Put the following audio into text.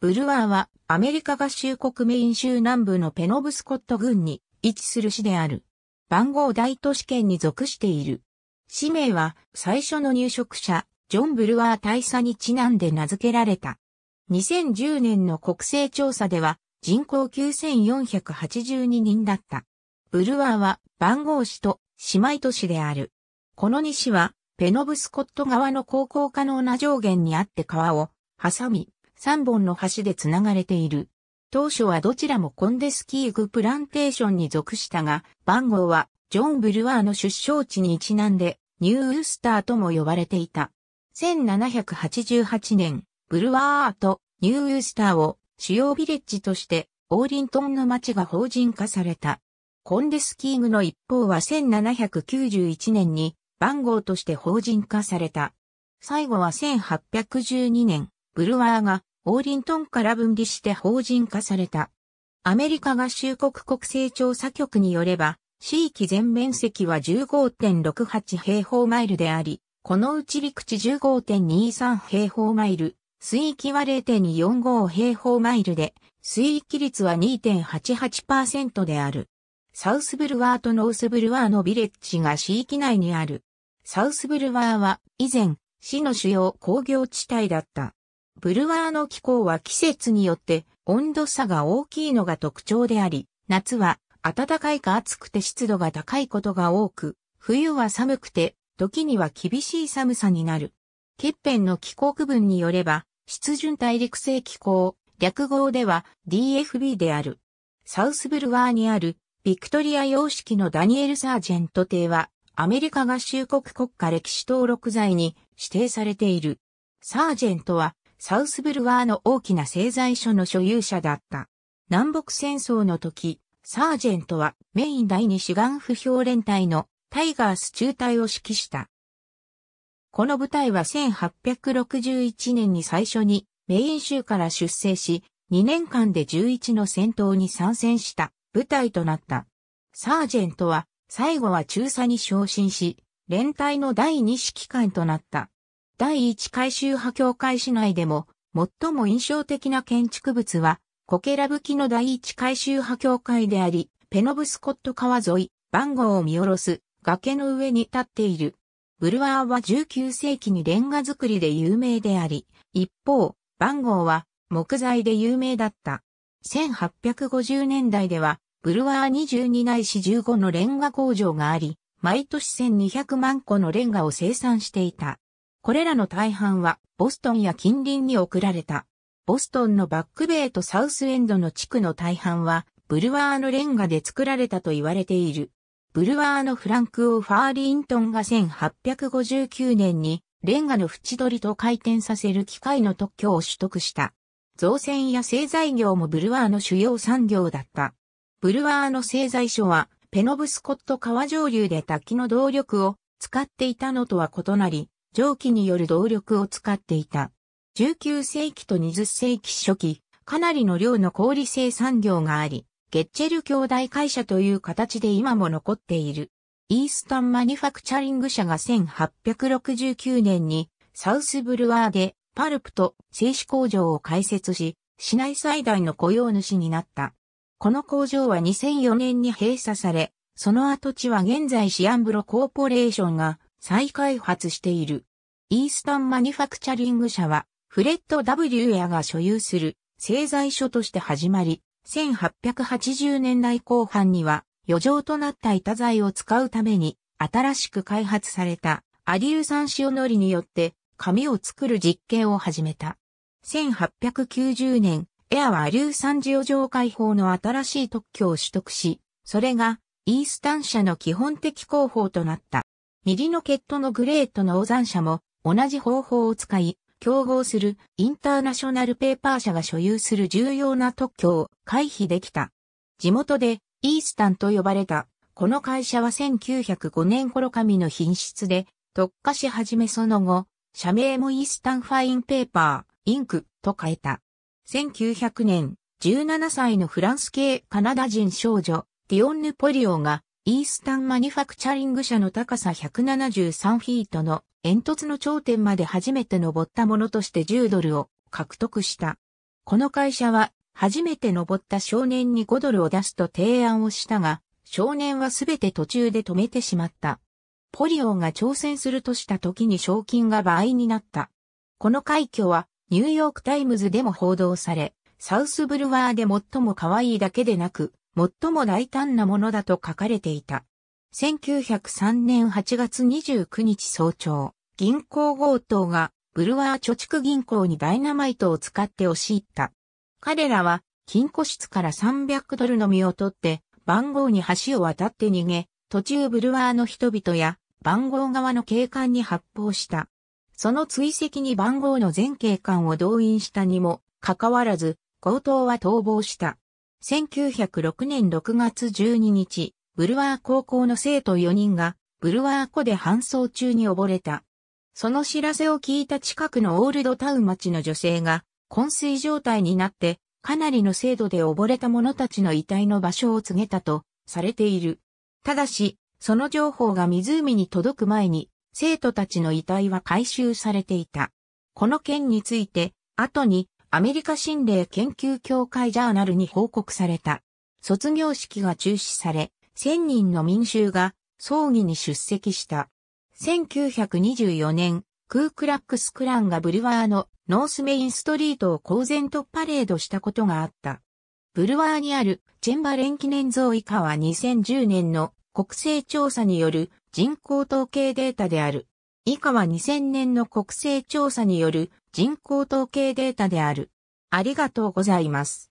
ブルワーはアメリカ合衆国メイン州南部のペノブスコット郡に位置する市である。番号大都市圏に属している。氏名は最初の入植者、ジョン・ブルワー大佐にちなんで名付けられた。2010年の国勢調査では人口9482人だった。ブルワーは番号市と姉妹都市である。この西はペノブスコット側の航行可能な上限にあって川を挟み、3本の橋で繋がれている。当初はどちらもコンデスキーグプランテーションに属したが、番号はジョン・ブルワーの出生地にちなんで、ニューウースターとも呼ばれていた。1788年、ブルワーとニューウースターを主要ビレッジとしてオーリントンの町が法人化された。コンデスキーグの一方は1791年に番号として法人化された。最後は1812年、ブルワーがオーリントンから分離して法人化された。アメリカ合衆国国勢調査局によれば、地域全面積は15.68平方マイルであり、このうち陸地15.23平方マイル、水域は0.45 2平方マイルで、水域率は2.88%である。サウスブルワーとノースブルワーのビレッジが地域内にある。サウスブルワーは以前、市の主要工業地帯だった。ブルワーの気候は季節によって温度差が大きいのが特徴であり、夏は暖かいか暑くて湿度が高いことが多く、冬は寒くて、時には厳しい寒さになる。欠片の気候区分によれば、湿潤大陸性気候、略号では DFB である。サウスブルワーにあるビクトリア様式のダニエル・サージェント邸は、アメリカ合衆国国家歴史登録財に指定されている。サージェントはサウスブルワーの大きな製材所の所有者だった。南北戦争の時、サージェントはメイン第二志願不評連隊のタイガース中隊を指揮した。この部隊は1861年に最初にメイン州から出征し、2年間で11の戦闘に参戦した部隊となった。サージェントは最後は中佐に昇進し、連隊の第二指揮官となった。第一改修派教会市内でも、最も印象的な建築物は、コケラブキの第一改修派教会であり、ペノブスコット川沿い、番号を見下ろす崖の上に立っている。ブルワーは19世紀にレンガ作りで有名であり、一方、番号は木材で有名だった。1850年代では、ブルワー22内市15のレンガ工場があり、毎年1200万個のレンガを生産していた。これらの大半はボストンや近隣に送られた。ボストンのバックベイとサウスエンドの地区の大半はブルワーのレンガで作られたと言われている。ブルワーのフランク・オー・ファーリントンが1859年にレンガの縁取りと回転させる機械の特許を取得した。造船や製材業もブルワーの主要産業だった。ブルワーの製材所はペノブスコット川上流で滝の動力を使っていたのとは異なり、蒸気による動力を使っていた。19世紀と20世紀初期、かなりの量の氷生産業があり、ゲッチェル兄弟会社という形で今も残っている。イースタンマニファクチャリング社が1869年にサウスブルワーでパルプと製紙工場を開設し、市内最大の雇用主になった。この工場は2004年に閉鎖され、その跡地は現在シアンブロコーポレーションが再開発している。イースタンマニュファクチャリング社は、フレッド W ヤが所有する製材所として始まり、1880年代後半には余剰となった板材を使うために新しく開発されたアリュー酸塩のりによって紙を作る実験を始めた。1890年、エアはアリュー酸塩上解放の新しい特許を取得し、それがイースタン社の基本的工法となった。右のケットのグレートのオザン社も同じ方法を使い、競合するインターナショナルペーパー社が所有する重要な特許を回避できた。地元でイースタンと呼ばれた。この会社は1905年頃紙の品質で特化し始めその後、社名もイースタンファインペーパー、インクと変えた。1900年、17歳のフランス系カナダ人少女、ディオンヌ・ポリオがイースタンマニファクチャリング社の高さ173フィートの煙突の頂点まで初めて登ったものとして10ドルを獲得した。この会社は初めて登った少年に5ドルを出すと提案をしたが、少年はすべて途中で止めてしまった。ポリオンが挑戦するとした時に賞金が倍になった。この快挙はニューヨークタイムズでも報道され、サウスブルワーで最も可愛いだけでなく、最も大胆なものだと書かれていた。1903年8月29日早朝、銀行強盗がブルワー貯蓄銀行にダイナマイトを使って押し入った。彼らは金庫室から300ドルの身を取って番号に橋を渡って逃げ、途中ブルワーの人々や番号側の警官に発砲した。その追跡に番号の全警官を動員したにもかかわらず強盗は逃亡した。1906年6月12日、ブルワー高校の生徒4人が、ブルワー湖で搬送中に溺れた。その知らせを聞いた近くのオールドタウン町の女性が、昏睡状態になって、かなりの精度で溺れた者たちの遺体の場所を告げたと、されている。ただし、その情報が湖に届く前に、生徒たちの遺体は回収されていた。この件について、後にアメリカ心霊研究協会ジャーナルに報告された。卒業式が中止され、1000人の民衆が葬儀に出席した。1924年、クークラックスクランがブルワーのノースメインストリートを公然とパレードしたことがあった。ブルワーにあるチェンバレン記念像以下は2010年の国勢調査による人口統計データである。以下は2000年の国勢調査による人口統計データである。ありがとうございます。